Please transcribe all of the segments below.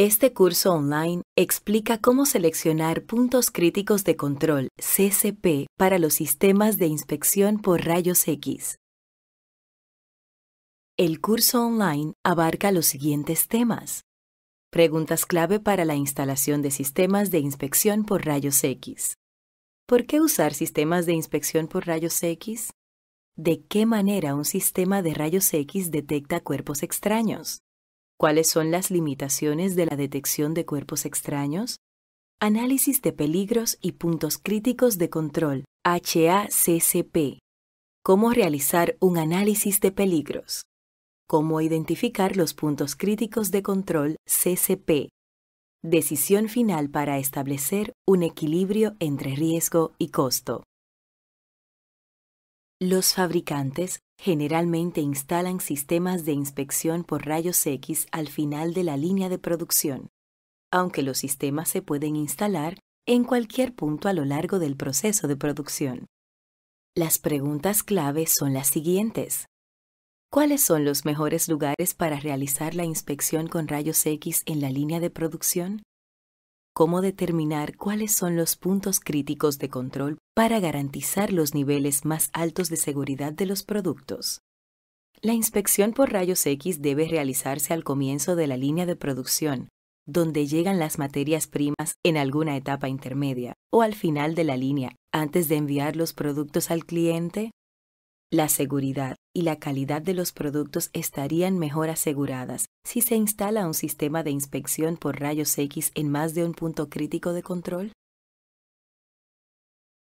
Este curso online explica cómo seleccionar puntos críticos de control CCP para los sistemas de inspección por rayos X. El curso online abarca los siguientes temas. Preguntas clave para la instalación de sistemas de inspección por rayos X. ¿Por qué usar sistemas de inspección por rayos X? ¿De qué manera un sistema de rayos X detecta cuerpos extraños? ¿Cuáles son las limitaciones de la detección de cuerpos extraños? Análisis de peligros y puntos críticos de control, HACCP. Cómo realizar un análisis de peligros. Cómo identificar los puntos críticos de control, CCP. Decisión final para establecer un equilibrio entre riesgo y costo. Los fabricantes generalmente instalan sistemas de inspección por rayos X al final de la línea de producción, aunque los sistemas se pueden instalar en cualquier punto a lo largo del proceso de producción. Las preguntas clave son las siguientes. ¿Cuáles son los mejores lugares para realizar la inspección con rayos X en la línea de producción? cómo determinar cuáles son los puntos críticos de control para garantizar los niveles más altos de seguridad de los productos. La inspección por rayos X debe realizarse al comienzo de la línea de producción, donde llegan las materias primas en alguna etapa intermedia, o al final de la línea, antes de enviar los productos al cliente la seguridad y la calidad de los productos estarían mejor aseguradas si se instala un sistema de inspección por rayos X en más de un punto crítico de control.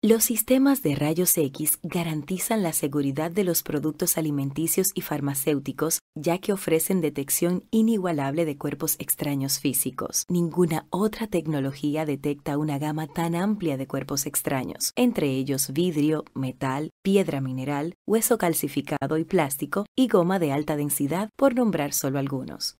Los sistemas de rayos X garantizan la seguridad de los productos alimenticios y farmacéuticos, ya que ofrecen detección inigualable de cuerpos extraños físicos. Ninguna otra tecnología detecta una gama tan amplia de cuerpos extraños, entre ellos vidrio, metal, piedra mineral, hueso calcificado y plástico, y goma de alta densidad, por nombrar solo algunos.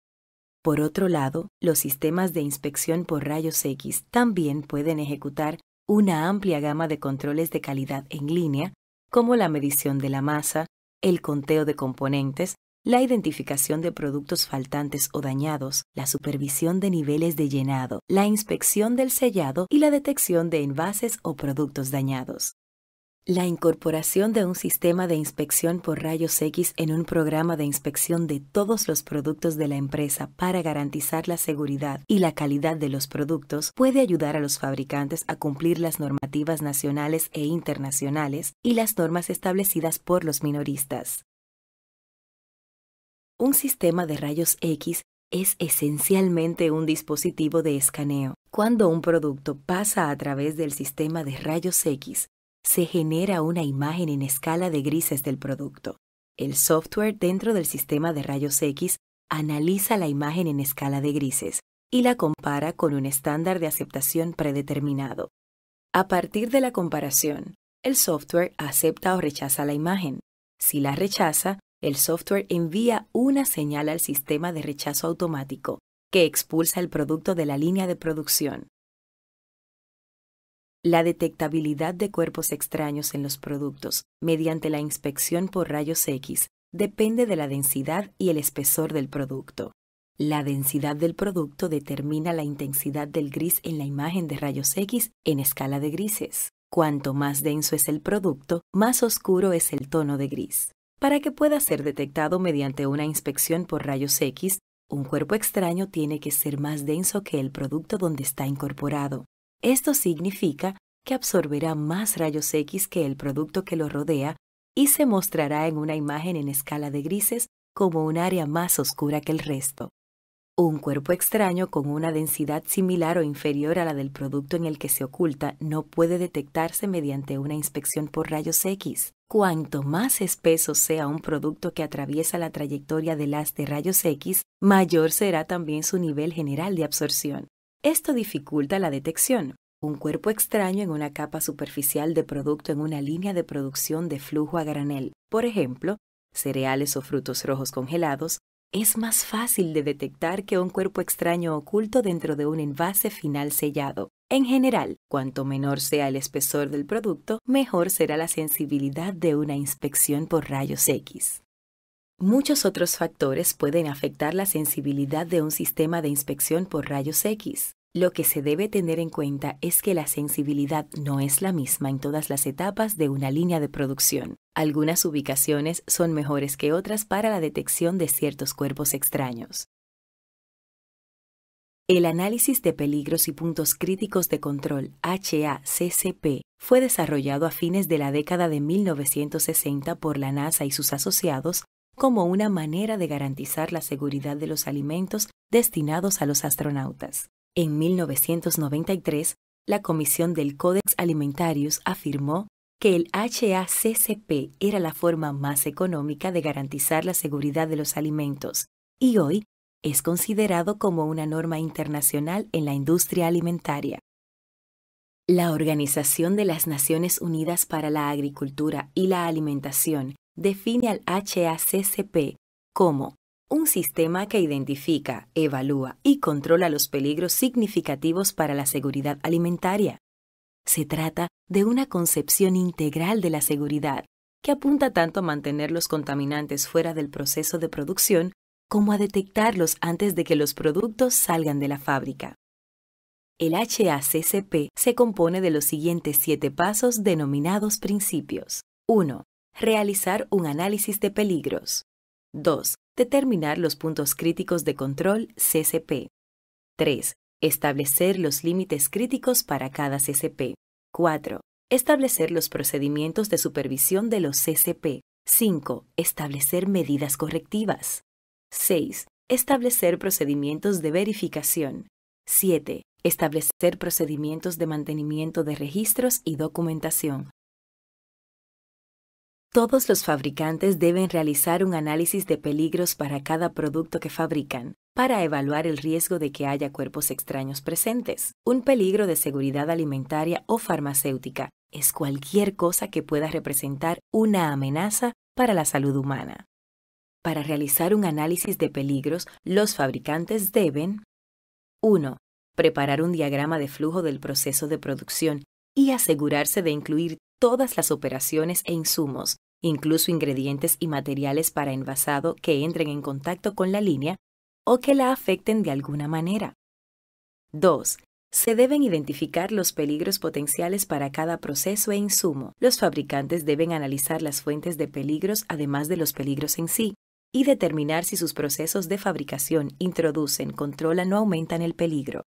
Por otro lado, los sistemas de inspección por rayos X también pueden ejecutar una amplia gama de controles de calidad en línea, como la medición de la masa, el conteo de componentes, la identificación de productos faltantes o dañados, la supervisión de niveles de llenado, la inspección del sellado y la detección de envases o productos dañados. La incorporación de un sistema de inspección por rayos X en un programa de inspección de todos los productos de la empresa para garantizar la seguridad y la calidad de los productos puede ayudar a los fabricantes a cumplir las normativas nacionales e internacionales y las normas establecidas por los minoristas. Un sistema de rayos X es esencialmente un dispositivo de escaneo. Cuando un producto pasa a través del sistema de rayos X, se genera una imagen en escala de grises del producto. El software dentro del sistema de rayos X analiza la imagen en escala de grises y la compara con un estándar de aceptación predeterminado. A partir de la comparación, el software acepta o rechaza la imagen. Si la rechaza, el software envía una señal al sistema de rechazo automático, que expulsa el producto de la línea de producción la detectabilidad de cuerpos extraños en los productos mediante la inspección por rayos X depende de la densidad y el espesor del producto. La densidad del producto determina la intensidad del gris en la imagen de rayos X en escala de grises. Cuanto más denso es el producto, más oscuro es el tono de gris. Para que pueda ser detectado mediante una inspección por rayos X, un cuerpo extraño tiene que ser más denso que el producto donde está incorporado. Esto significa que absorberá más rayos X que el producto que lo rodea y se mostrará en una imagen en escala de grises como un área más oscura que el resto. Un cuerpo extraño con una densidad similar o inferior a la del producto en el que se oculta no puede detectarse mediante una inspección por rayos X. Cuanto más espeso sea un producto que atraviesa la trayectoria del haz de rayos X, mayor será también su nivel general de absorción. Esto dificulta la detección. Un cuerpo extraño en una capa superficial de producto en una línea de producción de flujo a granel, por ejemplo, cereales o frutos rojos congelados, es más fácil de detectar que un cuerpo extraño oculto dentro de un envase final sellado. En general, cuanto menor sea el espesor del producto, mejor será la sensibilidad de una inspección por rayos X. Muchos otros factores pueden afectar la sensibilidad de un sistema de inspección por rayos X. Lo que se debe tener en cuenta es que la sensibilidad no es la misma en todas las etapas de una línea de producción. Algunas ubicaciones son mejores que otras para la detección de ciertos cuerpos extraños. El análisis de peligros y puntos críticos de control HACCP fue desarrollado a fines de la década de 1960 por la NASA y sus asociados como una manera de garantizar la seguridad de los alimentos destinados a los astronautas. En 1993, la Comisión del Codex Alimentarius afirmó que el HACCP era la forma más económica de garantizar la seguridad de los alimentos y hoy es considerado como una norma internacional en la industria alimentaria. La Organización de las Naciones Unidas para la Agricultura y la Alimentación define al HACCP como un sistema que identifica, evalúa y controla los peligros significativos para la seguridad alimentaria. Se trata de una concepción integral de la seguridad que apunta tanto a mantener los contaminantes fuera del proceso de producción como a detectarlos antes de que los productos salgan de la fábrica. El HACCP se compone de los siguientes siete pasos denominados principios. 1 realizar un análisis de peligros. 2. Determinar los puntos críticos de control CCP. 3. Establecer los límites críticos para cada CCP. 4. Establecer los procedimientos de supervisión de los CCP. 5. Establecer medidas correctivas. 6. Establecer procedimientos de verificación. 7. Establecer procedimientos de mantenimiento de registros y documentación. Todos los fabricantes deben realizar un análisis de peligros para cada producto que fabrican para evaluar el riesgo de que haya cuerpos extraños presentes. Un peligro de seguridad alimentaria o farmacéutica es cualquier cosa que pueda representar una amenaza para la salud humana. Para realizar un análisis de peligros, los fabricantes deben 1. Preparar un diagrama de flujo del proceso de producción y asegurarse de incluir todas las operaciones e insumos, incluso ingredientes y materiales para envasado que entren en contacto con la línea o que la afecten de alguna manera. 2. Se deben identificar los peligros potenciales para cada proceso e insumo. Los fabricantes deben analizar las fuentes de peligros además de los peligros en sí y determinar si sus procesos de fabricación introducen, controlan o aumentan el peligro.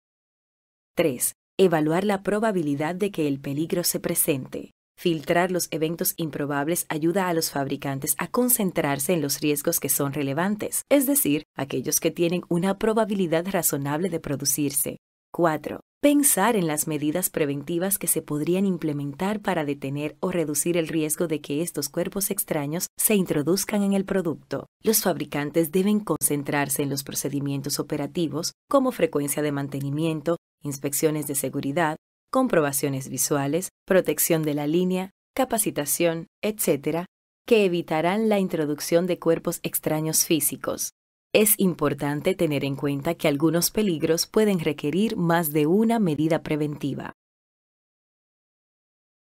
3. Evaluar la probabilidad de que el peligro se presente. Filtrar los eventos improbables ayuda a los fabricantes a concentrarse en los riesgos que son relevantes, es decir, aquellos que tienen una probabilidad razonable de producirse. 4. Pensar en las medidas preventivas que se podrían implementar para detener o reducir el riesgo de que estos cuerpos extraños se introduzcan en el producto. Los fabricantes deben concentrarse en los procedimientos operativos, como frecuencia de mantenimiento, inspecciones de seguridad, comprobaciones visuales, protección de la línea, capacitación, etc., que evitarán la introducción de cuerpos extraños físicos. Es importante tener en cuenta que algunos peligros pueden requerir más de una medida preventiva.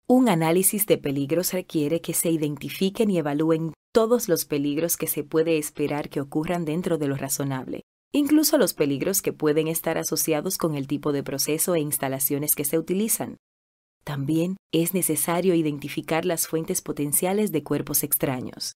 Un análisis de peligros requiere que se identifiquen y evalúen todos los peligros que se puede esperar que ocurran dentro de lo razonable, incluso los peligros que pueden estar asociados con el tipo de proceso e instalaciones que se utilizan. También es necesario identificar las fuentes potenciales de cuerpos extraños.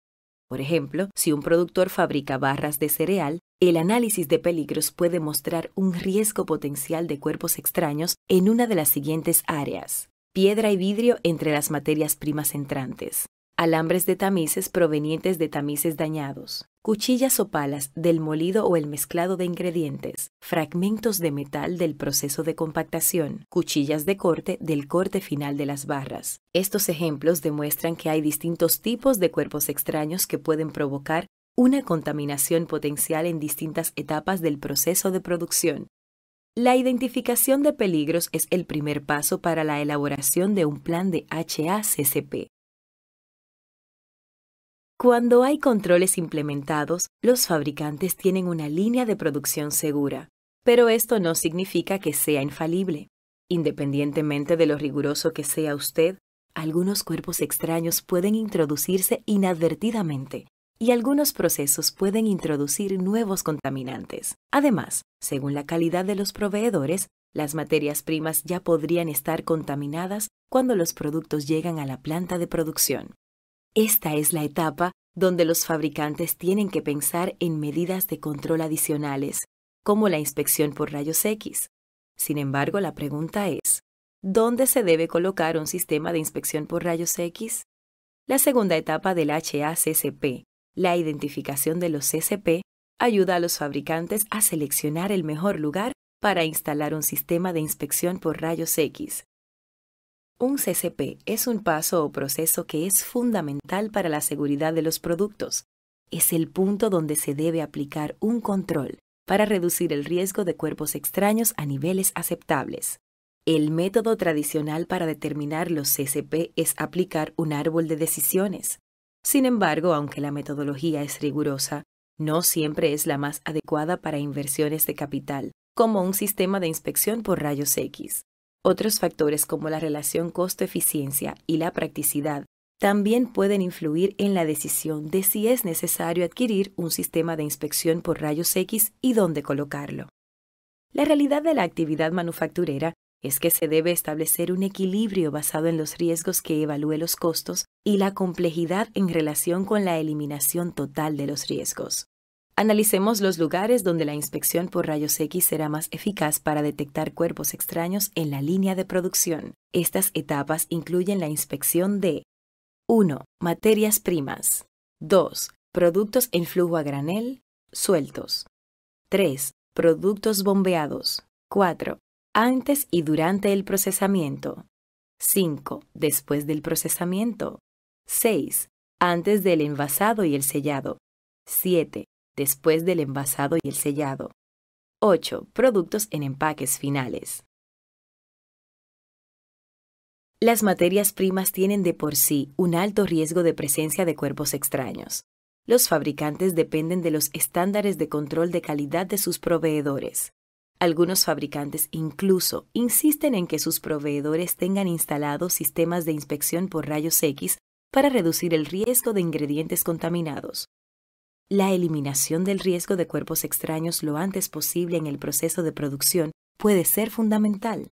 Por ejemplo, si un productor fabrica barras de cereal, el análisis de peligros puede mostrar un riesgo potencial de cuerpos extraños en una de las siguientes áreas. Piedra y vidrio entre las materias primas entrantes, alambres de tamices provenientes de tamices dañados, cuchillas o palas del molido o el mezclado de ingredientes, fragmentos de metal del proceso de compactación, cuchillas de corte del corte final de las barras. Estos ejemplos demuestran que hay distintos tipos de cuerpos extraños que pueden provocar una contaminación potencial en distintas etapas del proceso de producción. La identificación de peligros es el primer paso para la elaboración de un plan de HACCP cuando hay controles implementados, los fabricantes tienen una línea de producción segura, pero esto no significa que sea infalible. Independientemente de lo riguroso que sea usted, algunos cuerpos extraños pueden introducirse inadvertidamente y algunos procesos pueden introducir nuevos contaminantes. Además, según la calidad de los proveedores, las materias primas ya podrían estar contaminadas cuando los productos llegan a la planta de producción. Esta es la etapa donde los fabricantes tienen que pensar en medidas de control adicionales, como la inspección por rayos X. Sin embargo, la pregunta es, ¿dónde se debe colocar un sistema de inspección por rayos X? La segunda etapa del HACCP, la identificación de los CCP, ayuda a los fabricantes a seleccionar el mejor lugar para instalar un sistema de inspección por rayos X, un CCP es un paso o proceso que es fundamental para la seguridad de los productos. Es el punto donde se debe aplicar un control para reducir el riesgo de cuerpos extraños a niveles aceptables. El método tradicional para determinar los CCP es aplicar un árbol de decisiones. Sin embargo, aunque la metodología es rigurosa, no siempre es la más adecuada para inversiones de capital, como un sistema de inspección por rayos X. Otros factores como la relación costo-eficiencia y la practicidad también pueden influir en la decisión de si es necesario adquirir un sistema de inspección por rayos X y dónde colocarlo. La realidad de la actividad manufacturera es que se debe establecer un equilibrio basado en los riesgos que evalúe los costos y la complejidad en relación con la eliminación total de los riesgos. Analicemos los lugares donde la inspección por rayos X será más eficaz para detectar cuerpos extraños en la línea de producción. Estas etapas incluyen la inspección de 1. Materias primas. 2. Productos en flujo a granel, sueltos. 3. Productos bombeados. 4. Antes y durante el procesamiento. 5. Después del procesamiento. 6. Antes del envasado y el sellado. 7 después del envasado y el sellado. 8. Productos en empaques finales. Las materias primas tienen de por sí un alto riesgo de presencia de cuerpos extraños. Los fabricantes dependen de los estándares de control de calidad de sus proveedores. Algunos fabricantes incluso insisten en que sus proveedores tengan instalados sistemas de inspección por rayos X para reducir el riesgo de ingredientes contaminados. La eliminación del riesgo de cuerpos extraños lo antes posible en el proceso de producción puede ser fundamental.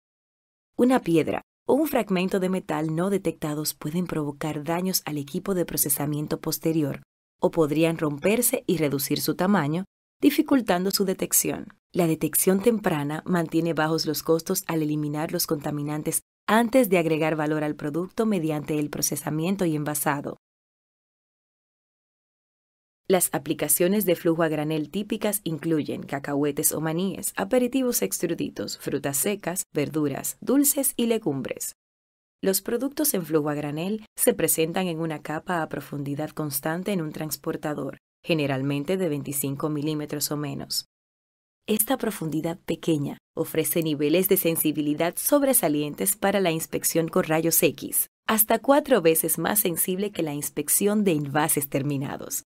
Una piedra o un fragmento de metal no detectados pueden provocar daños al equipo de procesamiento posterior o podrían romperse y reducir su tamaño, dificultando su detección. La detección temprana mantiene bajos los costos al eliminar los contaminantes antes de agregar valor al producto mediante el procesamiento y envasado. Las aplicaciones de flujo a granel típicas incluyen cacahuetes o maníes, aperitivos extruditos, frutas secas, verduras, dulces y legumbres. Los productos en flujo a granel se presentan en una capa a profundidad constante en un transportador, generalmente de 25 milímetros o menos. Esta profundidad pequeña ofrece niveles de sensibilidad sobresalientes para la inspección con rayos X, hasta cuatro veces más sensible que la inspección de envases terminados.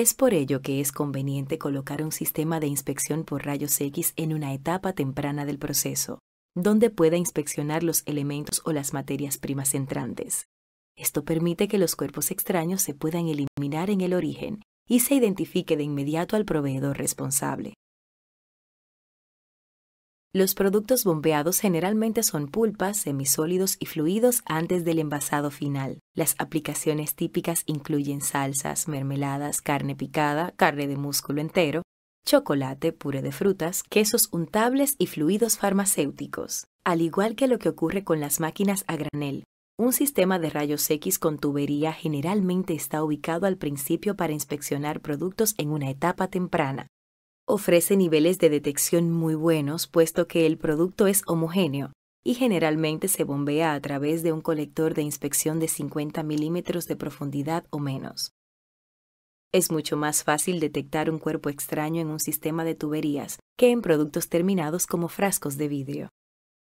Es por ello que es conveniente colocar un sistema de inspección por rayos X en una etapa temprana del proceso, donde pueda inspeccionar los elementos o las materias primas entrantes. Esto permite que los cuerpos extraños se puedan eliminar en el origen y se identifique de inmediato al proveedor responsable. Los productos bombeados generalmente son pulpas, semisólidos y fluidos antes del envasado final. Las aplicaciones típicas incluyen salsas, mermeladas, carne picada, carne de músculo entero, chocolate, puré de frutas, quesos untables y fluidos farmacéuticos. Al igual que lo que ocurre con las máquinas a granel, un sistema de rayos X con tubería generalmente está ubicado al principio para inspeccionar productos en una etapa temprana ofrece niveles de detección muy buenos puesto que el producto es homogéneo y generalmente se bombea a través de un colector de inspección de 50 milímetros de profundidad o menos. Es mucho más fácil detectar un cuerpo extraño en un sistema de tuberías que en productos terminados como frascos de vidrio.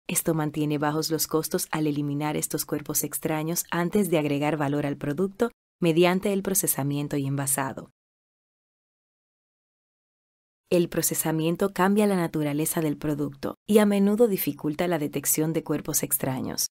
Esto mantiene bajos los costos al eliminar estos cuerpos extraños antes de agregar valor al producto mediante el procesamiento y envasado. El procesamiento cambia la naturaleza del producto y a menudo dificulta la detección de cuerpos extraños.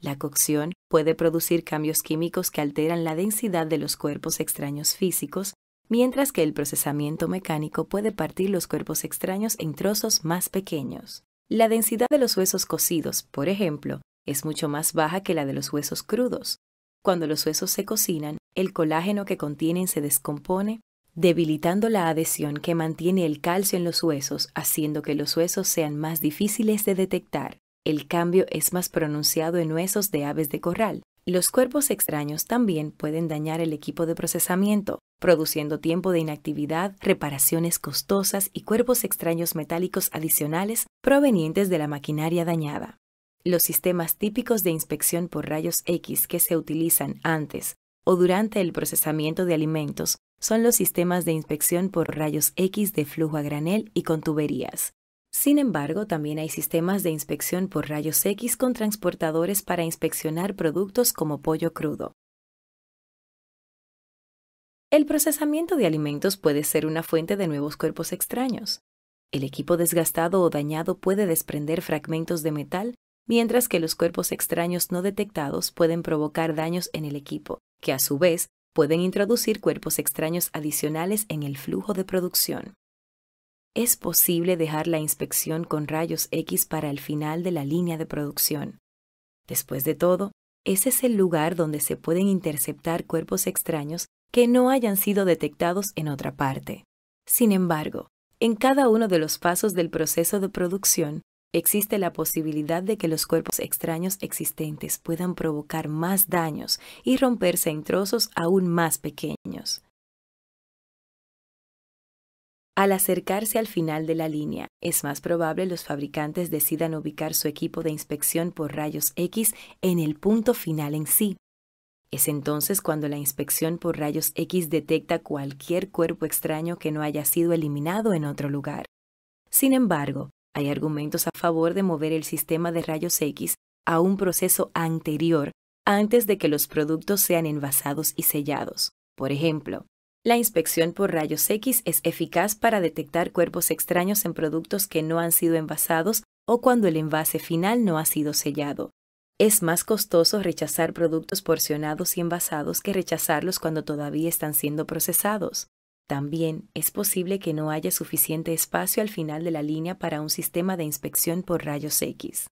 La cocción puede producir cambios químicos que alteran la densidad de los cuerpos extraños físicos, mientras que el procesamiento mecánico puede partir los cuerpos extraños en trozos más pequeños. La densidad de los huesos cocidos, por ejemplo, es mucho más baja que la de los huesos crudos. Cuando los huesos se cocinan, el colágeno que contienen se descompone debilitando la adhesión que mantiene el calcio en los huesos, haciendo que los huesos sean más difíciles de detectar. El cambio es más pronunciado en huesos de aves de corral. Los cuerpos extraños también pueden dañar el equipo de procesamiento, produciendo tiempo de inactividad, reparaciones costosas y cuerpos extraños metálicos adicionales provenientes de la maquinaria dañada. Los sistemas típicos de inspección por rayos X que se utilizan antes o durante el procesamiento de alimentos son los sistemas de inspección por rayos X de flujo a granel y con tuberías. Sin embargo, también hay sistemas de inspección por rayos X con transportadores para inspeccionar productos como pollo crudo. El procesamiento de alimentos puede ser una fuente de nuevos cuerpos extraños. El equipo desgastado o dañado puede desprender fragmentos de metal, mientras que los cuerpos extraños no detectados pueden provocar daños en el equipo, que a su vez pueden introducir cuerpos extraños adicionales en el flujo de producción. Es posible dejar la inspección con rayos X para el final de la línea de producción. Después de todo, ese es el lugar donde se pueden interceptar cuerpos extraños que no hayan sido detectados en otra parte. Sin embargo, en cada uno de los pasos del proceso de producción, existe la posibilidad de que los cuerpos extraños existentes puedan provocar más daños y romperse en trozos aún más pequeños. Al acercarse al final de la línea, es más probable los fabricantes decidan ubicar su equipo de inspección por rayos X en el punto final en sí. Es entonces cuando la inspección por rayos X detecta cualquier cuerpo extraño que no haya sido eliminado en otro lugar. Sin embargo, hay argumentos a favor de mover el sistema de rayos X a un proceso anterior antes de que los productos sean envasados y sellados. Por ejemplo, la inspección por rayos X es eficaz para detectar cuerpos extraños en productos que no han sido envasados o cuando el envase final no ha sido sellado. Es más costoso rechazar productos porcionados y envasados que rechazarlos cuando todavía están siendo procesados. También es posible que no haya suficiente espacio al final de la línea para un sistema de inspección por rayos X.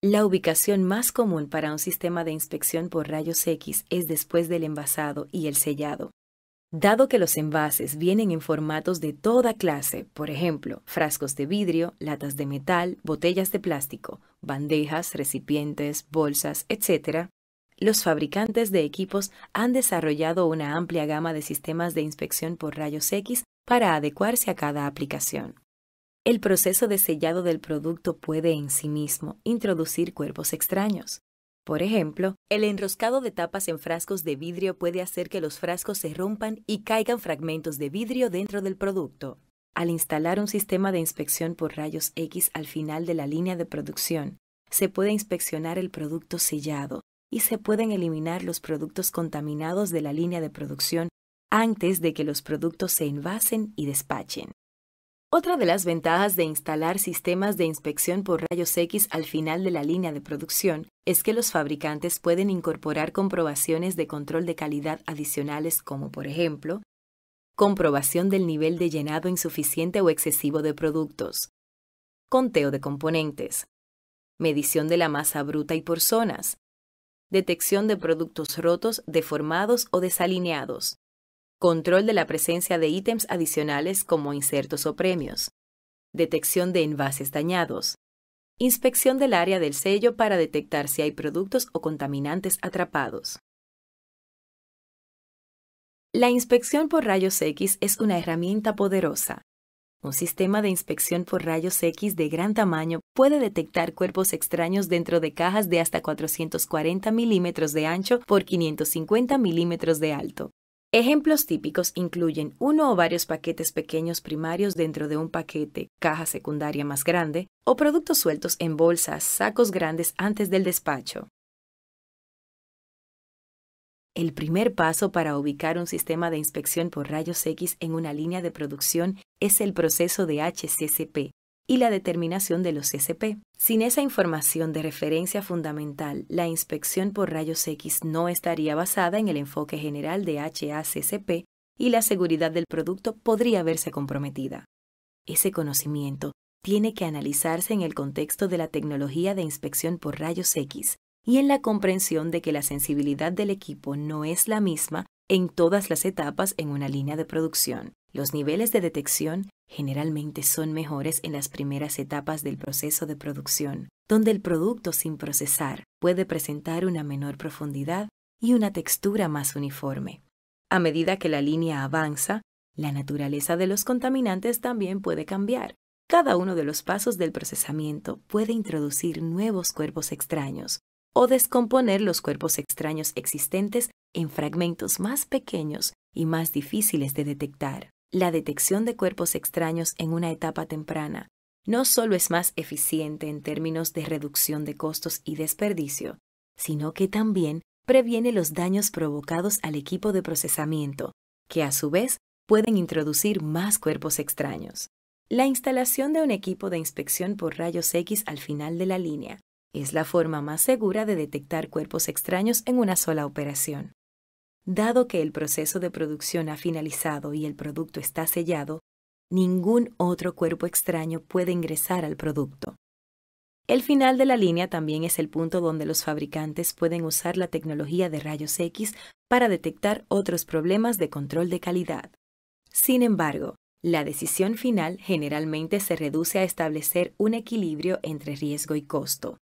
La ubicación más común para un sistema de inspección por rayos X es después del envasado y el sellado. Dado que los envases vienen en formatos de toda clase, por ejemplo, frascos de vidrio, latas de metal, botellas de plástico, bandejas, recipientes, bolsas, etc., los fabricantes de equipos han desarrollado una amplia gama de sistemas de inspección por rayos X para adecuarse a cada aplicación. El proceso de sellado del producto puede en sí mismo introducir cuerpos extraños. Por ejemplo, el enroscado de tapas en frascos de vidrio puede hacer que los frascos se rompan y caigan fragmentos de vidrio dentro del producto. Al instalar un sistema de inspección por rayos X al final de la línea de producción, se puede inspeccionar el producto sellado, y se pueden eliminar los productos contaminados de la línea de producción antes de que los productos se envasen y despachen. Otra de las ventajas de instalar sistemas de inspección por rayos X al final de la línea de producción es que los fabricantes pueden incorporar comprobaciones de control de calidad adicionales como, por ejemplo, comprobación del nivel de llenado insuficiente o excesivo de productos, conteo de componentes, medición de la masa bruta y por zonas, detección de productos rotos, deformados o desalineados, control de la presencia de ítems adicionales como insertos o premios, detección de envases dañados, inspección del área del sello para detectar si hay productos o contaminantes atrapados. La inspección por rayos X es una herramienta poderosa un sistema de inspección por rayos X de gran tamaño puede detectar cuerpos extraños dentro de cajas de hasta 440 milímetros de ancho por 550 milímetros de alto. Ejemplos típicos incluyen uno o varios paquetes pequeños primarios dentro de un paquete, caja secundaria más grande, o productos sueltos en bolsas, sacos grandes antes del despacho el primer paso para ubicar un sistema de inspección por rayos X en una línea de producción es el proceso de HCCP y la determinación de los CCP. Sin esa información de referencia fundamental, la inspección por rayos X no estaría basada en el enfoque general de HACCP y la seguridad del producto podría verse comprometida. Ese conocimiento tiene que analizarse en el contexto de la tecnología de inspección por rayos X, y en la comprensión de que la sensibilidad del equipo no es la misma en todas las etapas en una línea de producción. Los niveles de detección generalmente son mejores en las primeras etapas del proceso de producción, donde el producto sin procesar puede presentar una menor profundidad y una textura más uniforme. A medida que la línea avanza, la naturaleza de los contaminantes también puede cambiar. Cada uno de los pasos del procesamiento puede introducir nuevos cuerpos extraños, o descomponer los cuerpos extraños existentes en fragmentos más pequeños y más difíciles de detectar. La detección de cuerpos extraños en una etapa temprana no solo es más eficiente en términos de reducción de costos y desperdicio, sino que también previene los daños provocados al equipo de procesamiento, que a su vez pueden introducir más cuerpos extraños. La instalación de un equipo de inspección por rayos X al final de la línea es la forma más segura de detectar cuerpos extraños en una sola operación. Dado que el proceso de producción ha finalizado y el producto está sellado, ningún otro cuerpo extraño puede ingresar al producto. El final de la línea también es el punto donde los fabricantes pueden usar la tecnología de rayos X para detectar otros problemas de control de calidad. Sin embargo, la decisión final generalmente se reduce a establecer un equilibrio entre riesgo y costo.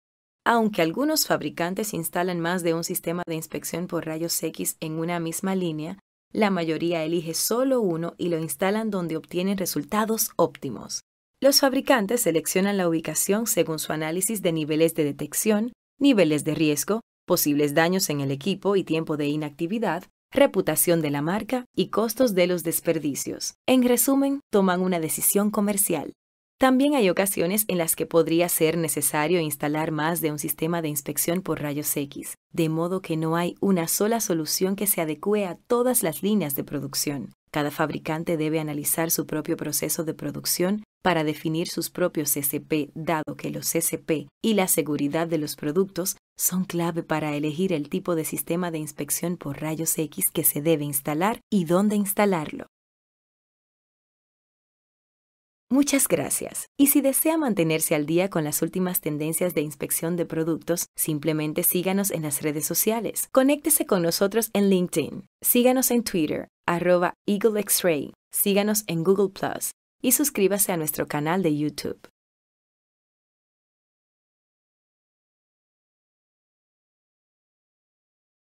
Aunque algunos fabricantes instalan más de un sistema de inspección por rayos X en una misma línea, la mayoría elige solo uno y lo instalan donde obtienen resultados óptimos. Los fabricantes seleccionan la ubicación según su análisis de niveles de detección, niveles de riesgo, posibles daños en el equipo y tiempo de inactividad, reputación de la marca y costos de los desperdicios. En resumen, toman una decisión comercial. También hay ocasiones en las que podría ser necesario instalar más de un sistema de inspección por rayos X, de modo que no hay una sola solución que se adecue a todas las líneas de producción. Cada fabricante debe analizar su propio proceso de producción para definir sus propios SP, dado que los SP y la seguridad de los productos son clave para elegir el tipo de sistema de inspección por rayos X que se debe instalar y dónde instalarlo. Muchas gracias. Y si desea mantenerse al día con las últimas tendencias de inspección de productos, simplemente síganos en las redes sociales. Conéctese con nosotros en LinkedIn. Síganos en Twitter, arroba Eagle ray Síganos en Google Plus. Y suscríbase a nuestro canal de YouTube.